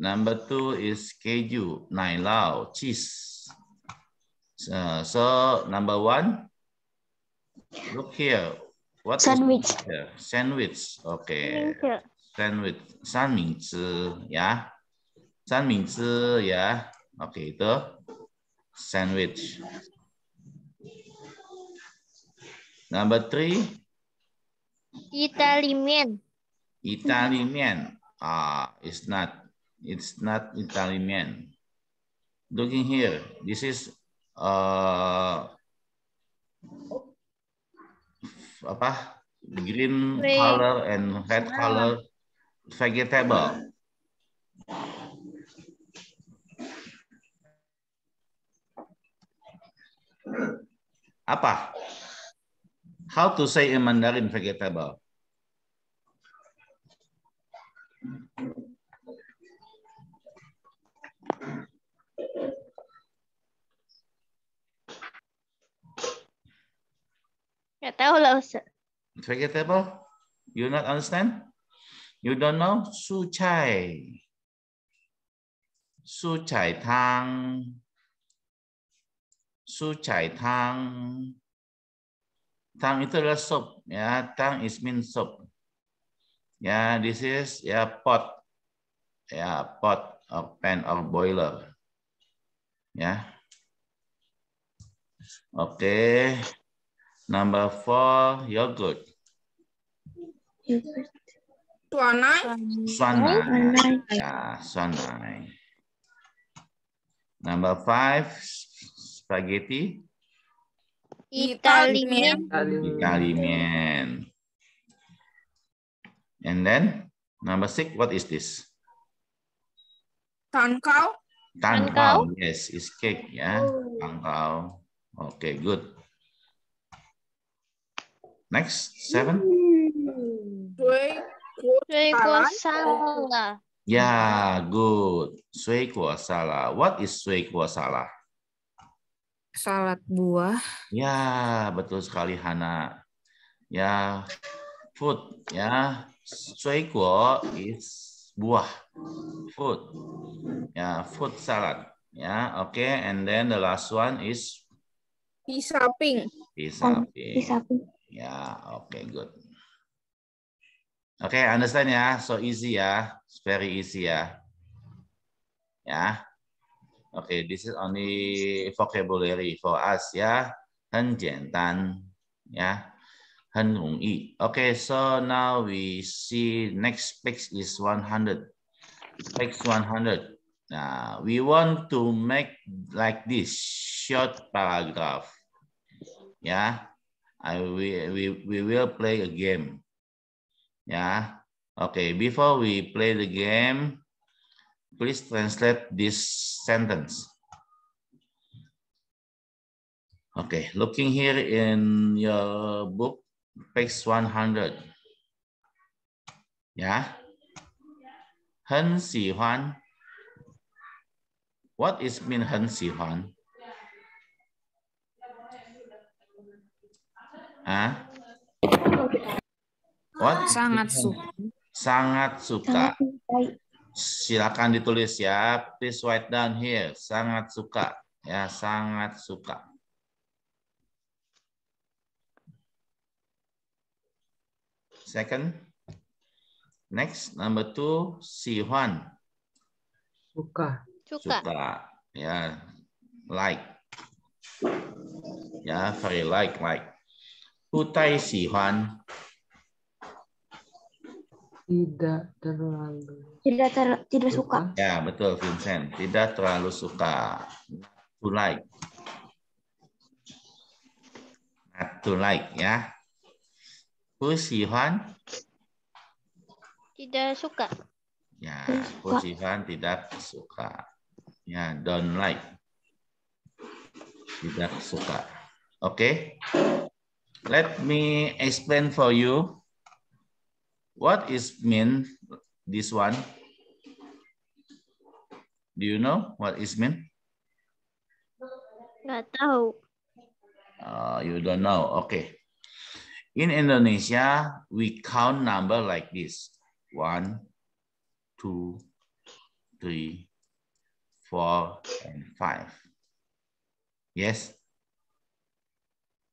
Number two is keju, nai lao, cheese. Uh, so number one, look here. What sandwich? Here? Sandwich. Okay. Sandwich. Sandwich. Ya. Sandwich. Ya. okay, itu sandwich. Number three. Italian. Italian. Ah, uh, it's not It's not Italian. Looking here, this is uh, apa green color and red ah. color vegetable. Apa? How to say in Mandarin vegetable? Gak tahu lah Ustaz. Vegetable? You not understand? You don't know? Su chai. Su chai tang Su chai tang. Tang itu adalah sop. Ya, tang is mean sop. Ya, this is ya pot. Ya, pot or pan or boiler. Ya. Oke. Okay. Number four, yogurt. good. Swanai. Ya, suanai. Number five, spaghetti. Italian. Italian. And then, number six, what is this? Tangkau. Tangkau, yes, it's cake, ya. Yeah. Tangkau. Okay, good. Next, seven. Suiko kuasala. Yeah, good. Suiko kuasala. What is suiko kuasala? Salad buah. Ya, betul sekali Hana. Ya, food. Ya, yeah. is buah. Food. Ya, food salad. Ya, oke. Okay. And then the last one is pisaping. Pisaping. Pisaping. Ya, oke, okay, good. Oke, okay, understand ya. So easy ya. It's very easy ya. Ya. Oke, okay, this is only vocabulary for us ya. Hen ya. Hen Oke, okay, so now we see next page is 100. Page 100. Nah, we want to make like this short paragraph. Ya. I we, we, we will play a game. Yeah. Okay, before we play the game, please translate this sentence. Okay, looking here in your book, page 100. Yeah. 很喜欢. What is mean 很喜欢? Hah? What? Sangat suka. Sangat suka. Silakan ditulis ya. Please write down here. Sangat suka. Ya, sangat suka. Second. Next, number two, Si Huan. Suka. Suka. Ya, like. Ya, very like, like. 不太喜欢。Tidak terlalu. Tidak ter, tidak suka. Ya betul Vincent. Tidak terlalu suka. To like. Not nah, to like ya. Bu Sihan. Ya, tidak suka. Ya, Bu Sihan tidak suka. Ya, don't like. Tidak suka. Oke. Okay? Let me explain for you what is mean this one. Do you know what is mean? don't know. Uh, you don't know. Okay. In Indonesia, we count number like this. One, two, three, four, and five. Yes?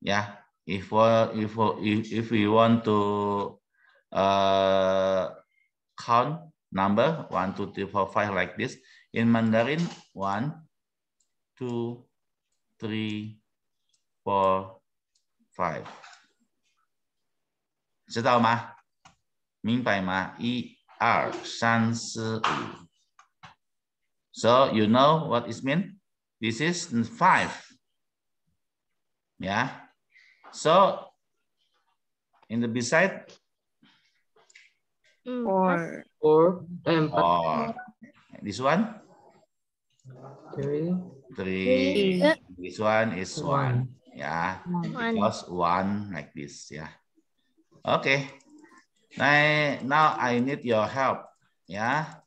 Yeah if uh, uh, if if we want to uh, count number one two three four five like this in Mandarin one two three four five 知道吗？明白吗？一二三四五。So you know what it means? This is five. Yeah. So in the beside or or um, or this one three three this one is one, one. yeah one. one like this yeah okay now, now I need your help yeah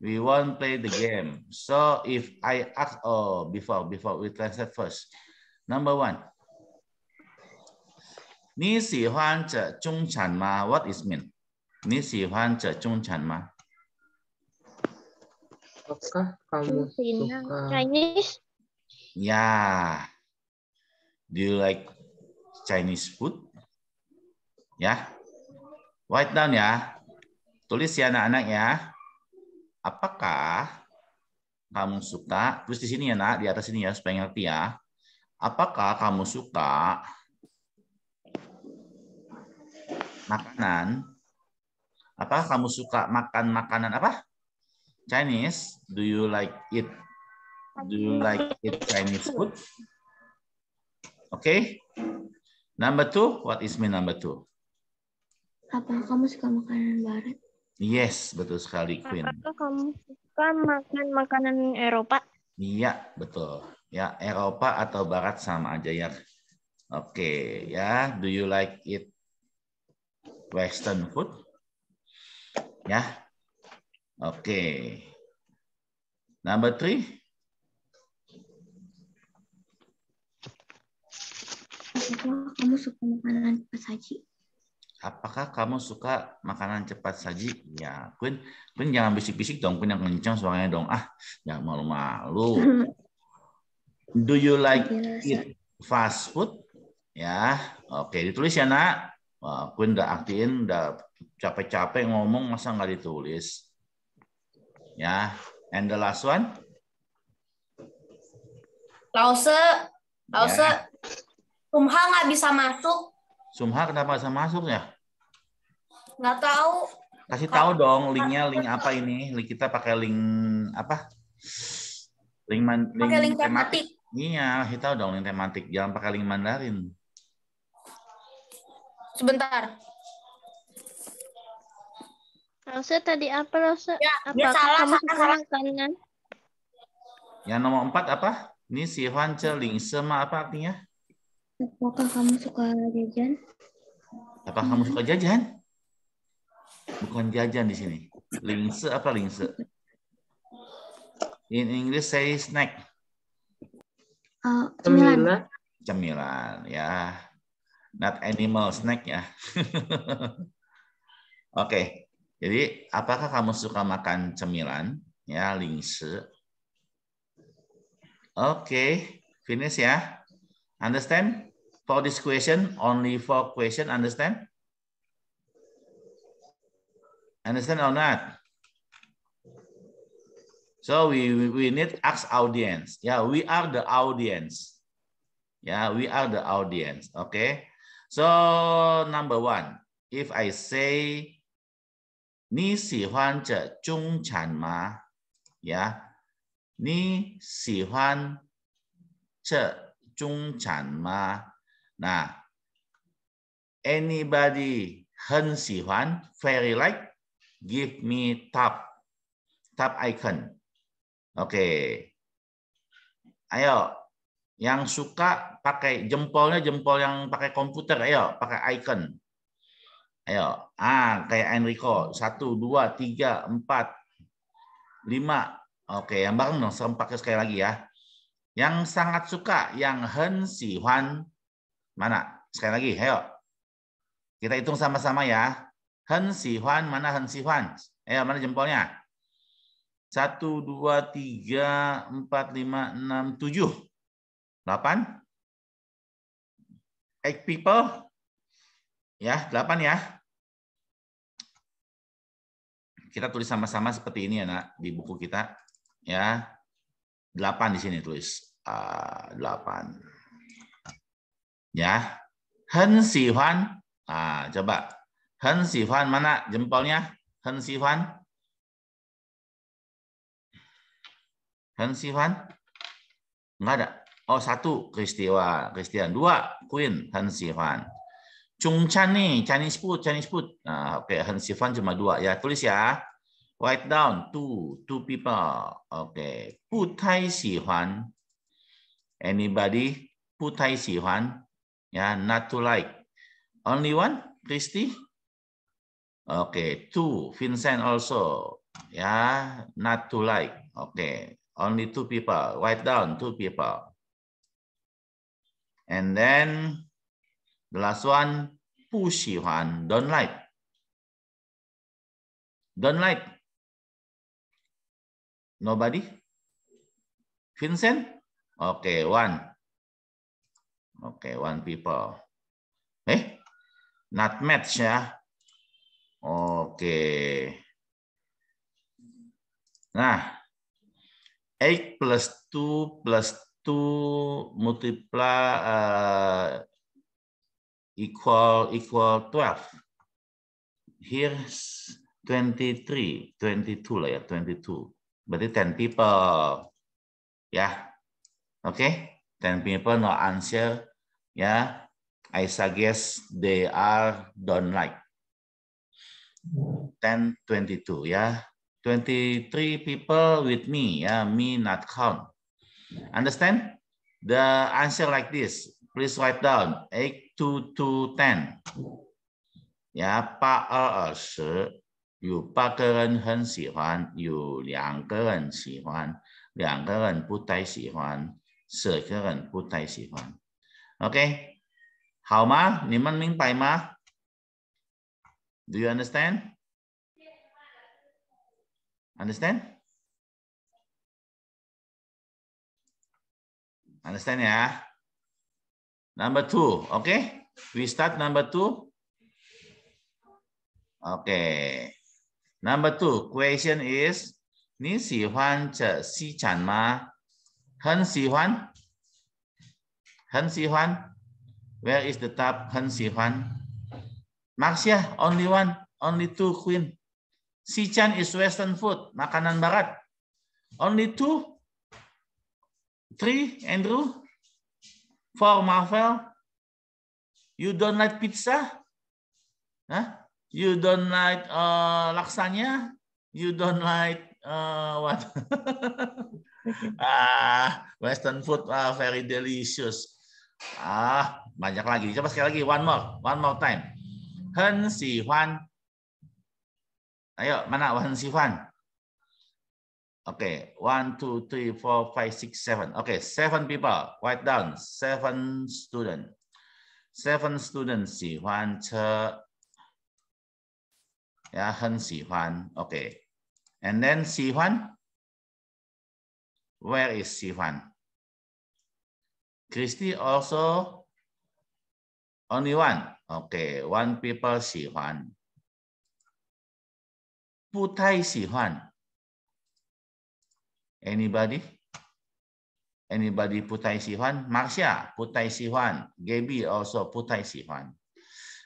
we won't play the game so if I ask oh before before we translate first number one 你喜欢这中餐吗？What is mean？你喜欢这中餐吗？Apakah kamu suka Chinese? Yeah. Do you like Chinese food? Ya. Yeah. Write down ya. Tulis ya anak-anak ya. Apakah kamu suka? Tulis di sini ya nak, di atas sini ya supaya ngerti ya. Apakah kamu suka makanan, apa kamu suka makan makanan apa? Chinese. Do you like it? Do you like it Chinese food? Okay. Number two, what is my number two? Apa kamu suka makanan barat? Yes, betul sekali, Queen. Apa kamu suka makan makanan Eropa? Iya, betul. Ya, Eropa atau barat sama aja ya. Oke, okay, ya. Do you like it Western food. Ya. Oke. Number three. Apakah kamu suka makanan cepat saji? Apakah kamu suka makanan cepat saji? Ya, Queen, Queen jangan bisik-bisik dong, Queen yang kencang suaranya dong. Ah, jangan malu-malu. Do you like eat fast food? Ya, oke, ditulis ya nak. Aku udah aktiin, udah capek-capek ngomong masa nggak ditulis. Ya, and the last one. Lause, Lause, yeah. Sumha nggak bisa masuk. Sumha kenapa bisa masuk ya? Nggak tahu. Kasih tahu dong linknya, link apa ini? Link kita pakai link apa? Link man, link, pakai link tematik. Iya, kasih tahu dong link tematik. Jangan pakai link Mandarin sebentar. Rose tadi apa Rose? Ya, ya apa salah, kamu salah, salah. kanan? Yang nomor empat apa? Ini si Huan Celing Sema apa artinya? Apakah kamu suka jajan? Apa hmm. kamu suka jajan? Bukan jajan di sini. Lingse apa lingse? In English say snack. Uh, cemilan. Cemilan ya not animal snack ya. Oke, okay. jadi apakah kamu suka makan cemilan? Ya, lingse. Oke, okay. finish ya. Understand? For this question, only for question, understand? Understand or not? So we, we need ask audience. Yeah, we are the audience. Yeah, we are the audience. Okay. So number one, if I say chan chan ya, Nah, anybody 很喜欢 very like give me top top icon. Oke. Okay. Ayo, yang suka pakai jempolnya jempol yang pakai komputer ayo pakai icon ayo ah kayak Enrico satu dua tiga empat lima oke yang bareng dong pakai sekali lagi ya yang sangat suka yang hen si huan mana sekali lagi ayo kita hitung sama-sama ya hen si huan mana hen si huan ayo mana jempolnya satu dua tiga empat lima enam tujuh delapan eight people. Ya, delapan ya. Kita tulis sama-sama seperti ini ya, Nak, di buku kita. Ya. Delapan di sini tulis. Uh, delapan. Ya. Hen si Ah, coba. Hen si mana jempolnya? Hen si Huan. Hen si Enggak ada. Oh satu Kristiwa, Kristian Dua Queen Han Sifan. Chung Chan nih Chinese food, Chinese food. Nah, oke okay. Han Sifan cuma dua ya. Tulis ya. Write down two, two people. Oke. Okay. Putai Sifan. Anybody? Putai Sifan Ya, not to like. Only one? Kristi? Oke, okay. two. Vincent also. Ya, not to like. Oke. Okay. Only two people. Write down two people. And then the last one, 不喜欢, don't like. Don't like. Nobody? Vincent? Okay, one. Okay, one people. Eh, not match ya. Oke. Okay. Nah, 8 plus 2 plus to multiply uh, equal equal 12. Here's 23, 22 lah ya, 22. Berarti 10 people. Ya. Oke, okay? 10 people no answer. Ya. I suggest they are don't like. 10, 22 ya. 23 people with me ya, me not count. Understand? The answer like this. Please write down 8 to 2 10. Yeah, 八二二十有八个人很喜欢，有两个人喜欢，两个人不太喜欢，十个人不太喜欢。OK，好吗？你们明白吗？Do you understand? Understand? Understand ya? Number two, oke? Okay? We start number two. Oke. Okay. Number two, question is, ni si si si si huan huan huan, ma, chan Hen Hen where is the top? Hen si ya, only one, only two queen. Si chan is western food, makanan barat. Only two, Three, Andrew. Four, Marvel. You don't like pizza? Huh? You don't like uh, nya? You don't like uh, what? ah, Western food uh, very delicious. Ah, banyak lagi. Coba sekali lagi, one more, one more time. Hen si Huan. Ayo, mana Hen si Huan? Okay, one, two, three, four, five, six, seven. Okay, seven people. Write down seven student. Seven students 喜欢车. Yeah, 很喜欢. Okay. And then 喜欢. Where is 喜欢? Christy also only one. Okay, one people 不太喜欢. Anybody? Anybody Putai Sihuan? Marsha Putai Sihuan. gabi also Putai Sihuan.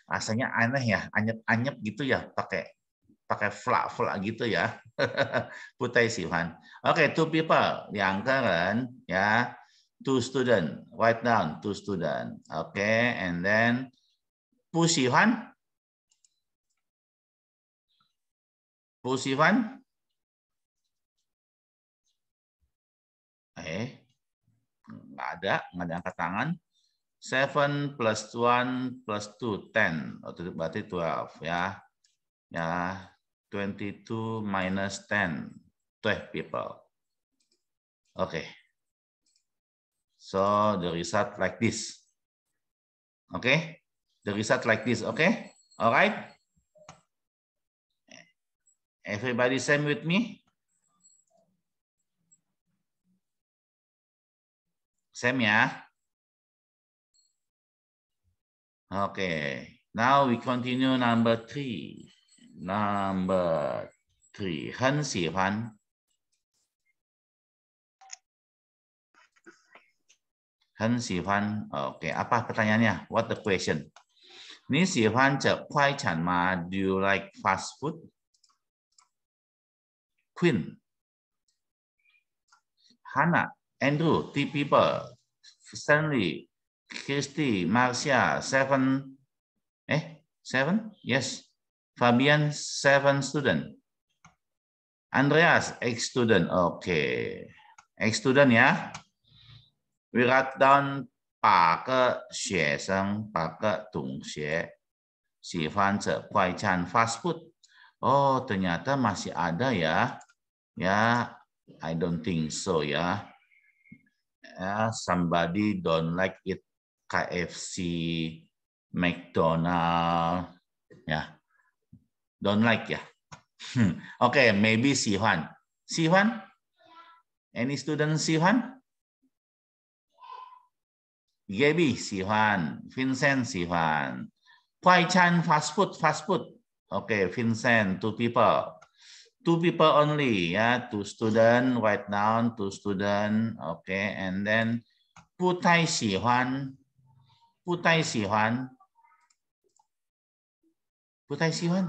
Rasanya aneh ya, anyep-anyep gitu ya pakai pakai flak-flak gitu ya. Putai Sihuan. Oke, okay, two people keren ya. Two student, write down two student. Oke, okay, and then Pu Sihuan. Pu Sihuan. Eh, nggak ada, nggak ada angkat tangan. 7 plus 1 plus 2, 10. Berarti 12 ya. Ya, 22 minus 10, 12 people. Oke. Okay. So the result like this. Oke? Okay? The result like this, oke? okay? Alright? Everybody same with me? Same ya. Okay. Now we continue number three. Number three. Oke, Apa pertanyaannya? What the question? Do you like fast food? Queen. Hana. Andrew, T. People, Stanley, Christy, Marcia, seven, eh, seven? Yes. Fabian, seven student. Andreas, ex student. Okay. ex student ya. We write down 八个学生，八个同学喜欢吃快餐 fast food. Oh, ternyata masih ada ya. Ya, I don't think so ya ya, somebody don't like it KFC, McDonald, ya, don't like ya. Hmm. Oke, okay, maybe Siwan. Siwan, any student Siwan? Gaby Siwan, Vincent Siwan. Kwai Chan fast food, fast food. Oke, okay, Vincent, two people two people only ya yeah. two student write down two student okay and then putai putai putai putai sihuan, sihuan,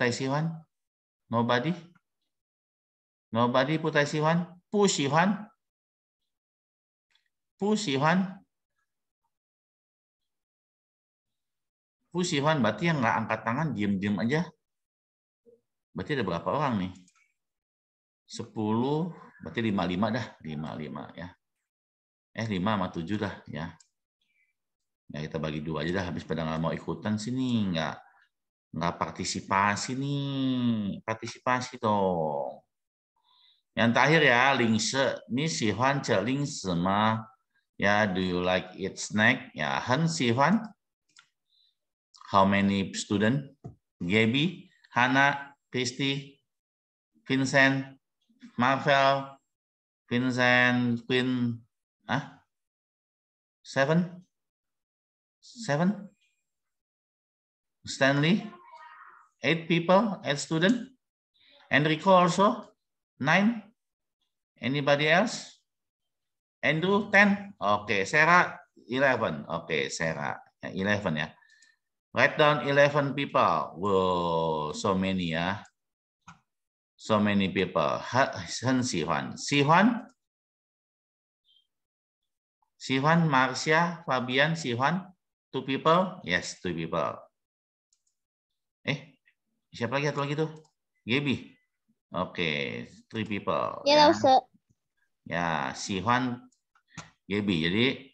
sihuan, sihuan. nobody nobody putai Berarti yang nggak angkat tangan diem diem aja Berarti ada berapa orang nih? 10, berarti 55 dah. 55 ya. Eh, 5 sama 7 dah ya. nah, kita bagi dua aja dah. Habis pada nggak mau ikutan sini, nggak nggak partisipasi nih. Partisipasi dong. Yang terakhir ya, lingse. Ini si huan ce lingse ma. Ya, do you like eat snack? Ya, han si huan. How many student? Gaby, Hana, Christy, Vincent, Marvel, Vincent, Queen, ah, seven, seven, Stanley, eight people, eight student, Enrico also, nine, anybody else? Andrew, ten, oke, okay. Sarah, eleven, oke, okay. Sarah, eleven ya. Write down 11 people. Wow, so many ya. So many people. Ha, 很喜欢。喜欢? Siwan, Marcia, Fabian, Siwan, two people, yes, two people. Eh, siapa lagi atau lagi tuh? Gaby. Oke, okay, three people. Ya, yeah. ya Siwan, ya, Gaby. Jadi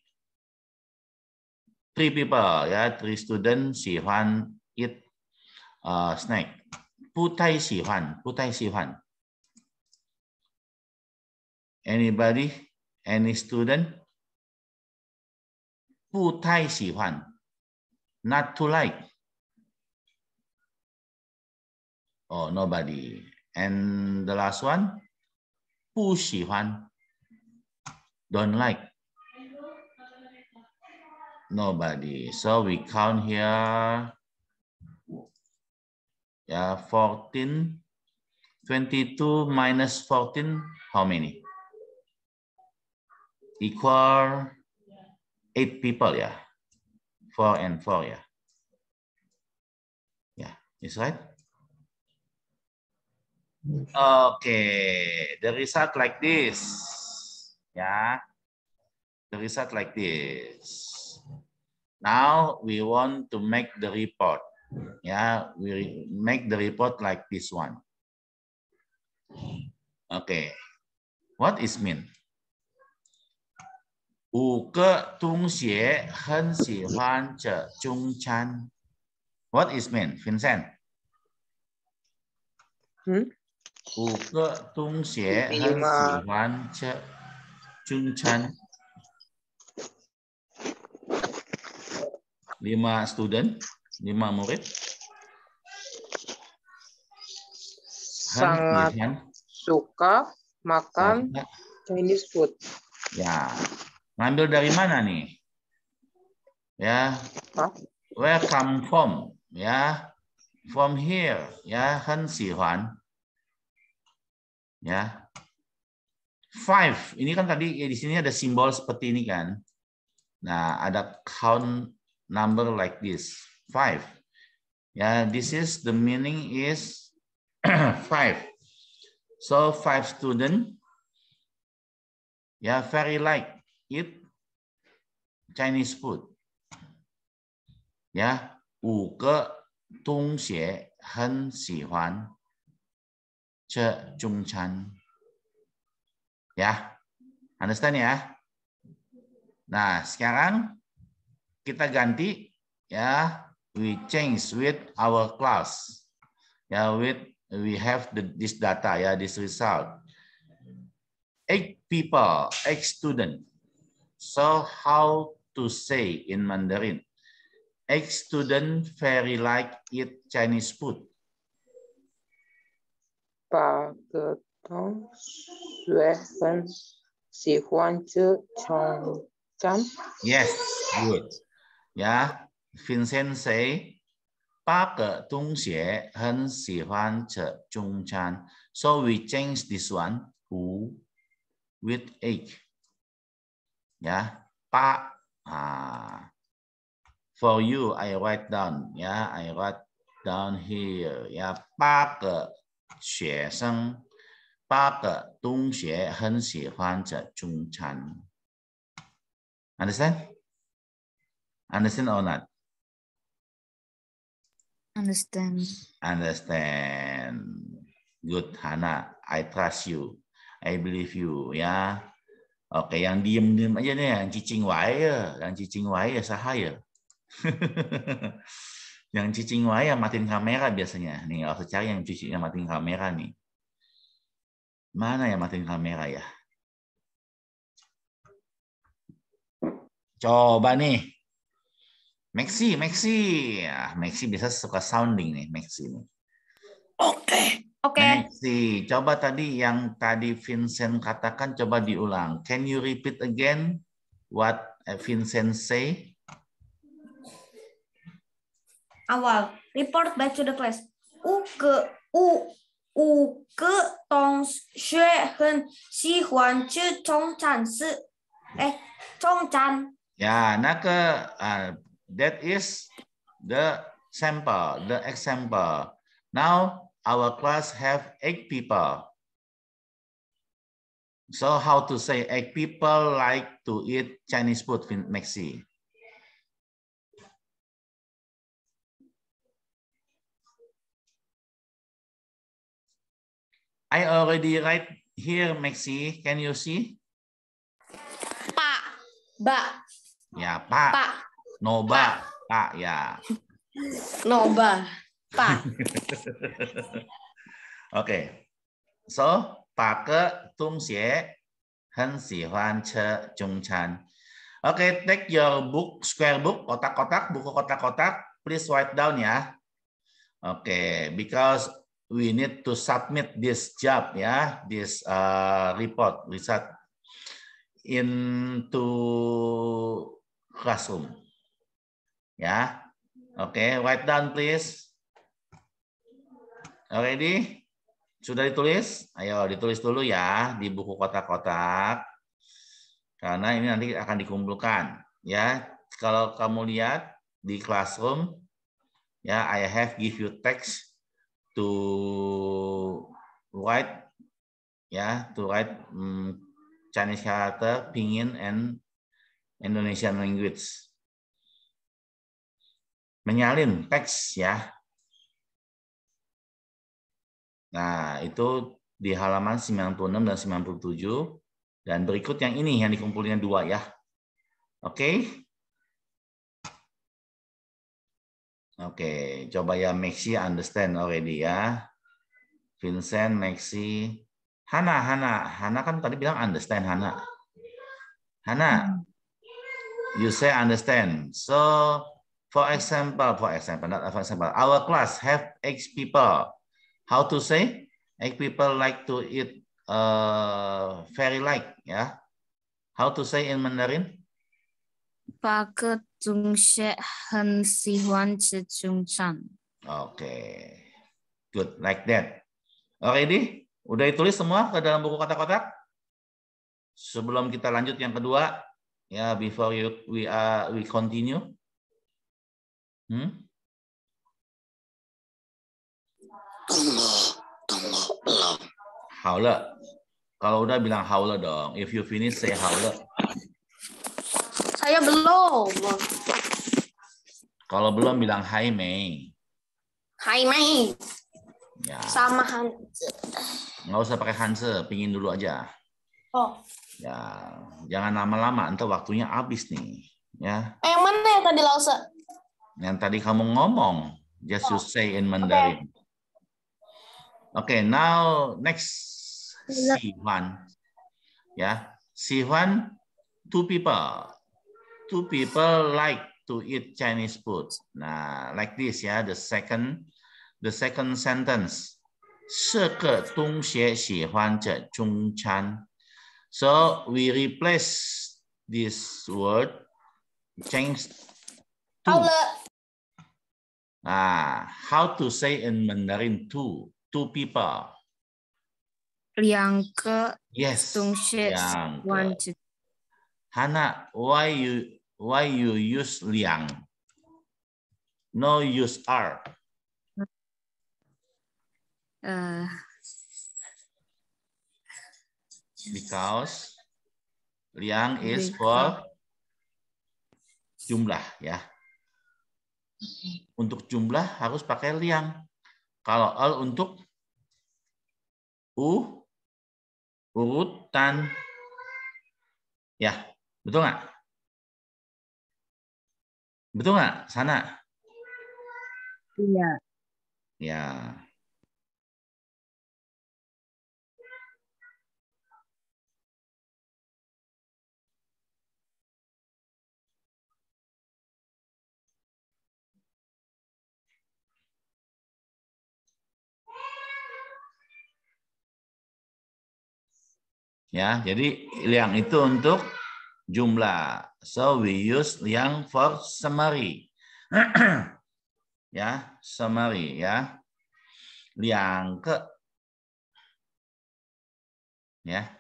three people ya three student si Huan eat uh, snack putai si Huan putai si Huan anybody any student putai si Huan not to like oh nobody and the last one 不喜欢 don't like Nobody. So we count here. Yeah, 14. 22 minus 14, how many? Equal 8 people, yeah. 4 and 4, yeah. Yeah, is right? Okay, the result like this. Yeah, the result like this. Now we want to make the report. Yeah, we make the report like this one. Okay. What is mean? What is mean, Vincent? Hmm? 嗯，五个中学很喜欢吃中餐。lima student, lima murid. Sangat iya, Han, suka makan Chinese food. Ya. Ngambil dari mana nih? Ya. Hah? Where come from? Ya. From here. Ya, Han Sihuan. Ya. Five. Ini kan tadi ya di sini ada simbol seperti ini kan. Nah, ada count number like this, five. Yeah, this is the meaning is five. So five student, yeah, very like eat Chinese food. Yeah, chan. yeah. understand ya? Nah, sekarang kita ganti ya we change with our class ya with we have the, this data ya this result eight people eight student so how to say in Mandarin eight student very like eat Chinese food tong huan chong Yes, good. Dạ. xie chan." So we change this one to with eight. Yeah, pa. Ah, for you, I write down. Yeah, dạ, I write down here. Yeah, dạ, xie chan. 八个学生，八个同学很喜欢这中餐。Understand? Understand or not? Understand. Understand. Good, Hana. I trust you. I believe you, ya. Oke, yang diem-diem aja nih. yang cicing wae Yang cicing wae ya sahaya. yang cicing wae yang matiin kamera biasanya. Nih, harus cari yang cicing yang matiin kamera nih. Mana yang matiin kamera ya? Coba nih. Maxi, Maxi. Ah, Maxi bisa suka sounding nih, Maxi nih. Oke. Okay. Oke. Okay. Maxi, coba tadi yang tadi Vincent katakan coba diulang. Can you repeat again what eh, Vincent say? Awal, report back to the class. U ke u, u ke tong, xue, hen, si, huan, chu, chong, chan, si. Eh, chong, chan. Ya, nah ke uh, That is the sample, the example. Now our class have eight people. So how to say eight people like to eat Chinese food Maxi? Mexi? I already write here, Maxi. Can you see? Pa. Ba. Yeah, pa. Pa. Noba, Pak ya. Noba, Pak. Oke. So, Pak Tung Xie Hen Si Huan Che Chung Chan. Oke, okay, take your book, square book, kotak-kotak, buku kotak-kotak. Please write down ya. Oke, okay, because we need to submit this job ya, this uh, report, riset into classroom. Ya. Oke, okay, write down please. Already? Sudah ditulis? Ayo ditulis dulu ya di buku kotak-kotak. Karena ini nanti akan dikumpulkan, ya. Kalau kamu lihat di classroom ya I have give you text to write ya to write um, Chinese character, pinyin and Indonesian language menyalin teks ya. Nah, itu di halaman 96 dan 97 dan berikut yang ini yang dikumpulin dua ya. Oke. Okay? Oke, okay, coba ya Maxi understand already ya. Vincent, Maxi, Hana, Hana, Hana kan tadi bilang understand Hana. Hana, you say understand. So For example, for example, not for example, our class have eight people. How to say? Eight people like to eat uh, very like, yeah. How to say in Mandarin? Okay, good, like that. Already? Udah ditulis semua ke dalam buku kotak-kotak? Sebelum kita lanjut yang kedua, ya yeah, before you, we are we continue. Hmm? Kalau udah bilang haula dong. If you finish, say haula. Saya belum. Kalau belum bilang hai Mei. Hai Mei. Ya. Sama Hanse. Gak usah pakai Hanse, pingin dulu aja. Oh. Ya, jangan lama-lama, entah waktunya habis nih. Ya. Eh, yang mana yang tadi Lause? yang tadi kamu ngomong. Just to ya. say in Mandarin. Okay, okay now next iya. Si Huan. Yeah, Si Huan, two people. Two people like to eat Chinese food. Nah, like this ya, yeah, the second the second sentence. chan. So we replace this word change to. Ah, how to say in Mandarin two, two people. ke. yes, 东西两个 one to Hana, why you why you use liang? No use are. Uh, because liang is for jumlah ya. Untuk jumlah harus pakai liang. Kalau al untuk u urutan. Ya, betul nggak? Betul nggak? Sana. Iya. Ya. Ya, jadi liang itu untuk jumlah. So we use liang for summary. ya, summary ya. Liang ke. Ya.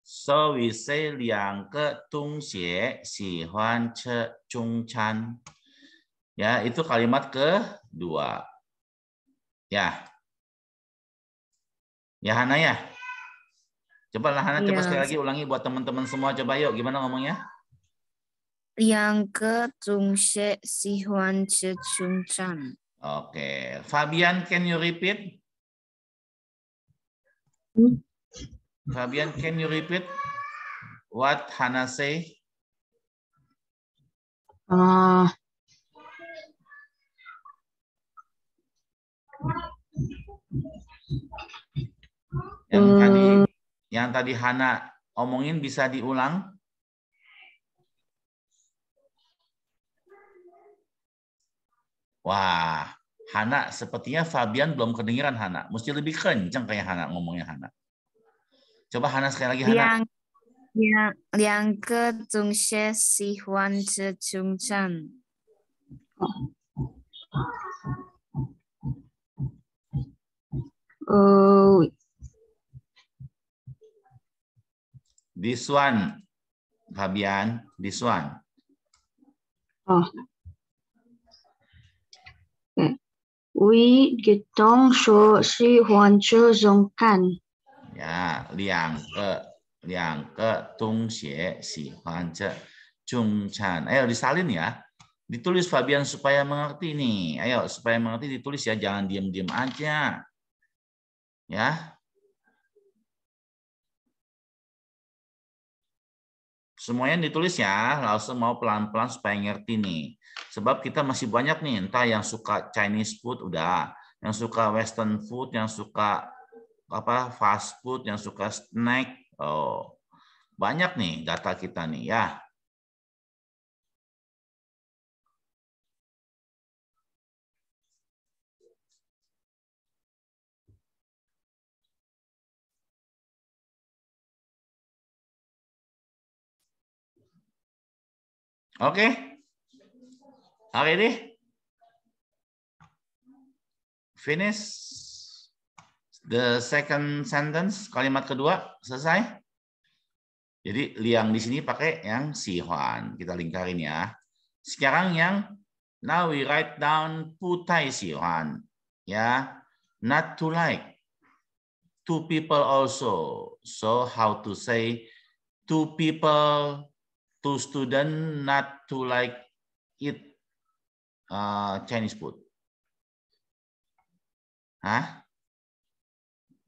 So we say liang ke tung xie si huan ce chung chan. Ya, itu kalimat ke dua. Ya. Ya Hana ya. Coba lah Hana ya. sekali lagi ulangi buat teman-teman semua coba yuk gimana ngomongnya? Yang ke Chungse Sihuan Che Chungchan. Oke, Fabian can you repeat? Hmm? Fabian can you repeat what Hana say? Uh, yang hmm. tadi yang tadi Hana omongin bisa diulang? Wah, Hana, sepertinya Fabian belum kedengeran Hana. Mesti lebih kencang kayak Hana ngomongnya Hana. Coba Hana sekali lagi Hana. Yang yang yang ke Zhongshe Sihuan Zhe Oh, This one, Fabian, this one. Oh. get Getong so Si Huan Chu Zong Kan. Ya, liang ke, liang ke Tung Xie Si Huan Chu Chung Chan. Ayo disalin ya. Ditulis Fabian supaya mengerti nih. Ayo supaya mengerti ditulis ya, jangan diam-diam aja. Ya. Semuanya ditulis ya, langsung mau pelan-pelan supaya ngerti nih. Sebab kita masih banyak nih, entah yang suka Chinese food udah, yang suka Western food, yang suka apa fast food, yang suka snack, oh banyak nih data kita nih ya. Oke. Okay. Hari ini finish the second sentence kalimat kedua selesai. Jadi liang di sini pakai yang si Huan. Kita lingkarin ya. Sekarang yang now we write down putai si Huan. Ya, not to like. Two people also. So how to say two people to student not to like it uh, Chinese food. Huh?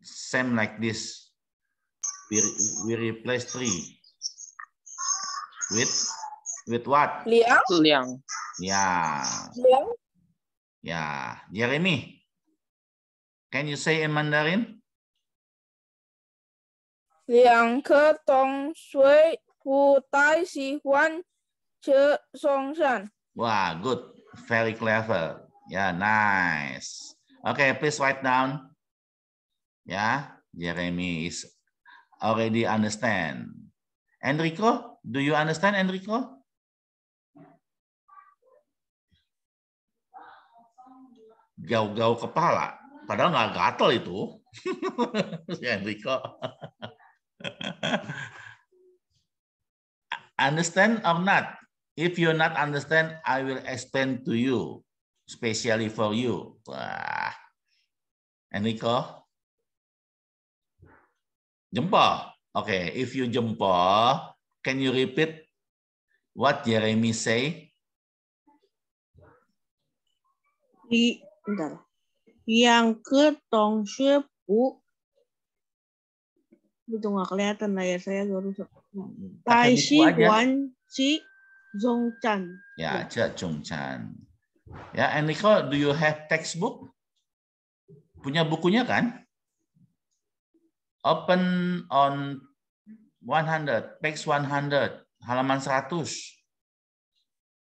Same like this. We, we replace three with with what? Liang. Liang. Yeah. Liang. Yeah. Jeremy, can you say in Mandarin? Liang ke shui Tai Si Huan Che Songshan. Wah, good. Very clever. Ya, yeah, nice. Okay, please write down. Ya, yeah, Jeremy is already understand. Enrico, do you understand, Enrico? Gau-gau kepala. Padahal nggak gatel itu. si Enrico. Understand or not? If you not understand, I will explain to you, especially for you. Wah. Enrico? Jempol. Oke, okay. if you jempol, can you repeat what Jeremy say? Di, bentar. Yang ke Tong Shui Bu. Itu nggak kelihatan layar saya, gak rusak. Tai Shi Wan Chi Zhong Chan. Ya, Chi Zhong Chan. Ya, Enrico, do you have textbook? Punya bukunya kan? Open on 100, page 100, halaman 100.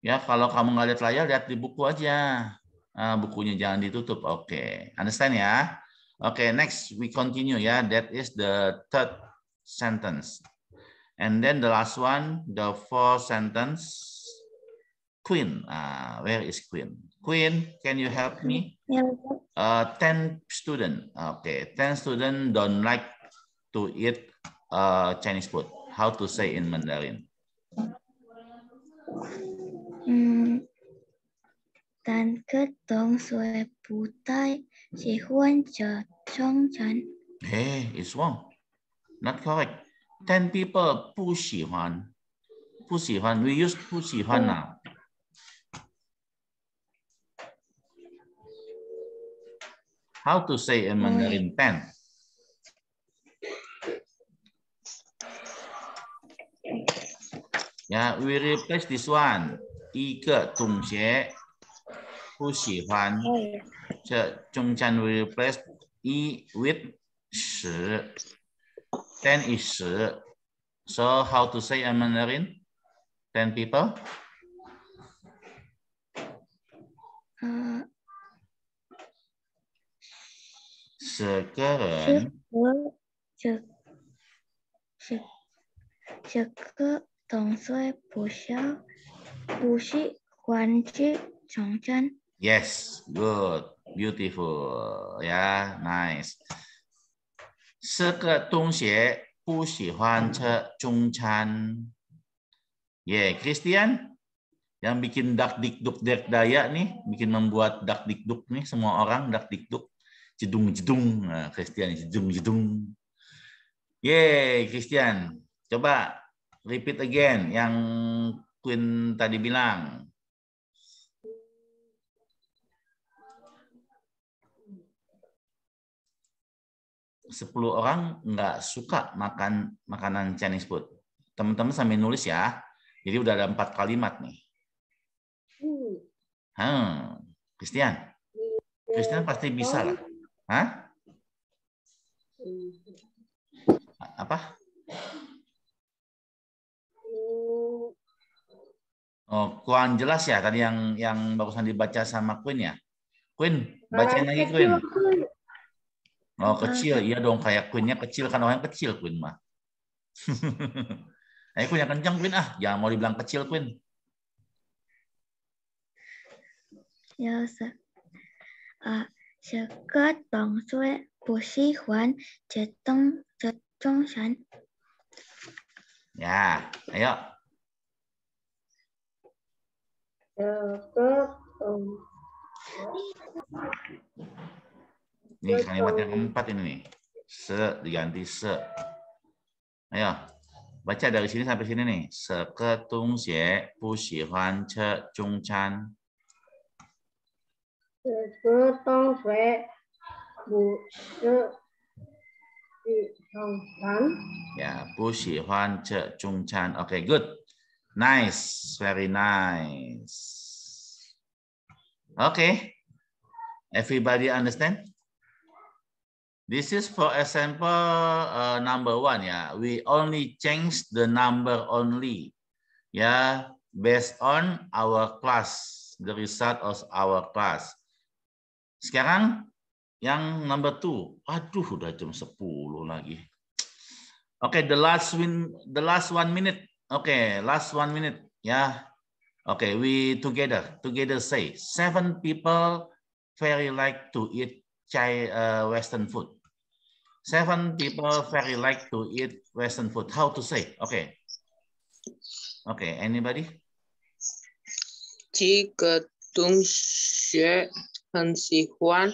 Ya, kalau kamu nggak lihat layar, lihat di buku aja. Uh, bukunya jangan ditutup. Oke, okay. understand ya? Oke, okay, next we continue ya. That is the third sentence. And then the last one, the fourth sentence, Queen. Uh, where is Queen? Queen, can you help me? Yeah. Uh, 10 student. Okay, 10 student don't like to eat uh, Chinese food. How to say in Mandarin? Mm. putai chong chan. 但各同学不太喜欢吃中餐。Hey, it's wrong. Not correct. ten people，we use 不喜欢呐、啊。How to say in Mandarin ten? Yeah, we replace this one. 一个同学不喜欢，这中间 we replace 一 with 十。10 is 10. So how to say a Mandarin? 10 people? Sekarang. seke Sekarang. Yes, good, beautiful, yeah, nice. 这个同学不喜欢吃中餐. yeh Christian yang bikin dak dikduk daya nih, bikin membuat dak dikduk nih semua orang dak dikduk jedung jedung. Nah, Christian jedung jedung. Yeay, Christian. Coba repeat again yang Queen tadi bilang. 10 orang nggak suka makan makanan Chinese food. Teman-teman sambil nulis ya. Jadi udah ada empat kalimat nih. Hmm. Christian. Iya. Christian pasti bisa lah. Hah? Apa? Hmm. Oh, kurang jelas ya tadi yang yang barusan dibaca sama Queen ya. Queen, bacain lagi nah, Queen. Oh ah. kecil, iya dong kayak queennya kecil kan orang kecil queen mah. Ayo queen yang kencang queen ah, jangan mau dibilang kecil queen. Ya, ah, Ustaz. san. Ya, ayo. Cukup. Ini kalimat yang keempat ini nih. Se diganti se. Ayo, baca dari sini sampai sini nih. Seketung xie bu xihuan ce chung chan. Seketung xie bu ce chung chan. Ya, bu xihuan ce chung chan. Oke, okay, good. Nice, very nice. Oke. Okay. Everybody understand? This is for example uh, number one ya. Yeah. We only change the number only ya yeah, based on our class, the result of our class. Sekarang yang number two, aduh udah jam 10 lagi. Oke, okay, the last win, the last one minute. Oke, okay, last one minute ya. Yeah. Oke, okay, we together, together say seven people very like to eat Chai, uh, Western food. Seven people very like to eat Western food. How to say? Okay. Okay, anybody? 这个同学很喜欢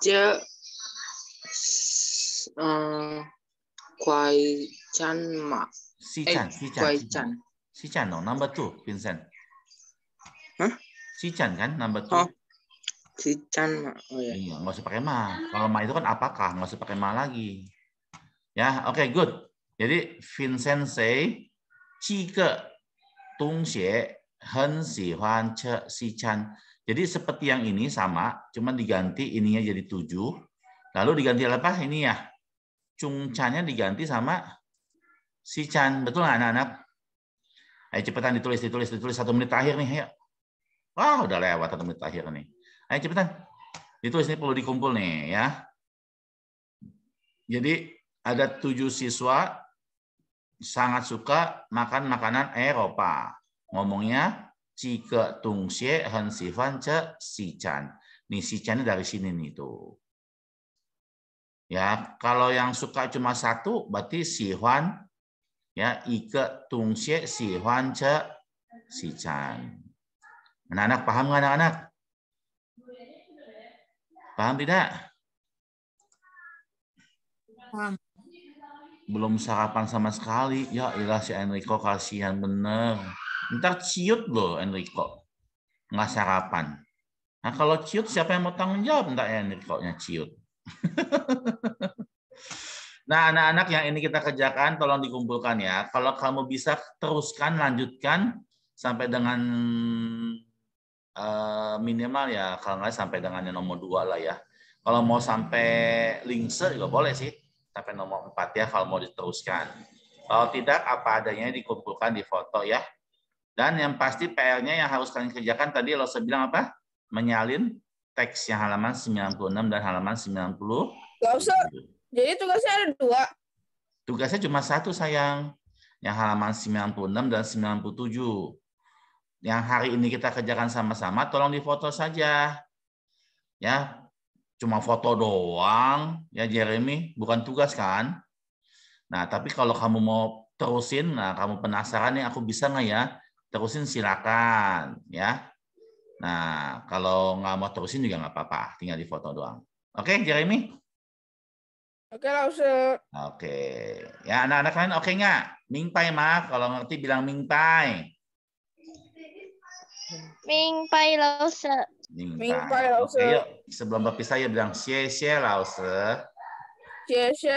这嗯快餐嘛。西餐，西餐，快餐。西餐 uh, eh, no number two, Vincent. Huh? Sijan kan number two. Oh. Cican mak. Oh, iya. iya, nggak usah pakai ma. Kalau ma itu kan apakah, nggak usah pakai ma lagi. Ya, oke, okay, good. Jadi Vincent say, Cike Tung Xie Hen Si Huan Che Si Chan. Jadi seperti yang ini sama, cuman diganti ininya jadi tujuh. Lalu diganti apa? Ini ya, Cung chan-nya diganti sama Si Chan. Betul nggak anak-anak? Ayo cepetan ditulis, ditulis, ditulis. Satu menit terakhir nih, ayo. Wah, udah lewat satu menit terakhir nih. Ayo cepetan. Itu sini perlu dikumpul nih ya. Jadi ada tujuh siswa sangat suka makan makanan Eropa. Ngomongnya Cike Tungxie Han Sifan Ce chan. Nih chan dari sini nih tuh. Ya, kalau yang suka cuma satu berarti huan ya Ike si huan Ce chan. Anak-anak paham nggak anak-anak? Paham tidak? Paham. Belum sarapan sama sekali. Ya ilah si Enrico kasihan bener. Ntar ciut loh Enrico. Nggak sarapan. Nah kalau ciut siapa yang mau tanggung jawab ntar ya Enrico-nya ciut. nah anak-anak yang ini kita kerjakan tolong dikumpulkan ya. Kalau kamu bisa teruskan, lanjutkan sampai dengan Eh, minimal ya kalau nggak sampai dengan yang nomor dua lah ya. Kalau mau sampai lingse juga boleh sih, sampai nomor empat ya kalau mau diteruskan. Kalau tidak apa adanya dikumpulkan di foto ya. Dan yang pasti pl nya yang harus kalian kerjakan tadi lo sebilang apa? Menyalin teks yang halaman 96 dan halaman 90. Gak usah. Jadi tugasnya ada dua. Tugasnya cuma satu sayang. Yang halaman 96 dan 97 yang hari ini kita kerjakan sama-sama tolong difoto saja. Ya, cuma foto doang ya Jeremy, bukan tugas kan? Nah, tapi kalau kamu mau terusin, nah kamu penasaran nih aku bisa nggak ya? Terusin silakan ya. Nah, kalau nggak mau terusin juga nggak apa-apa, tinggal difoto doang. Oke, Jeremy? Oke, langsung. Oke. Ya, anak-anak kalian oke okay nggak? Mingpai, maaf. Kalau ngerti bilang mingpai. Ming Pai Lao Se. Ming Pai Lao Se. sebelum berpisah ya bilang Xie Xie Lao Se. Xie Xie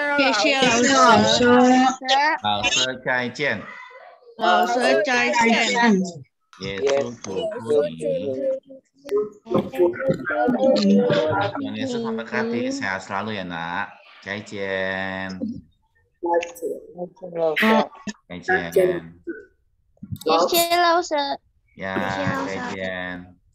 Lao Se. Lao Se Cai Jian. Lao Se Cai Jian. Yesu Kuku. Yesus sampai hati, sehat selalu ya nak. Cai Jian. Cai Jian. Cai Jian 再见。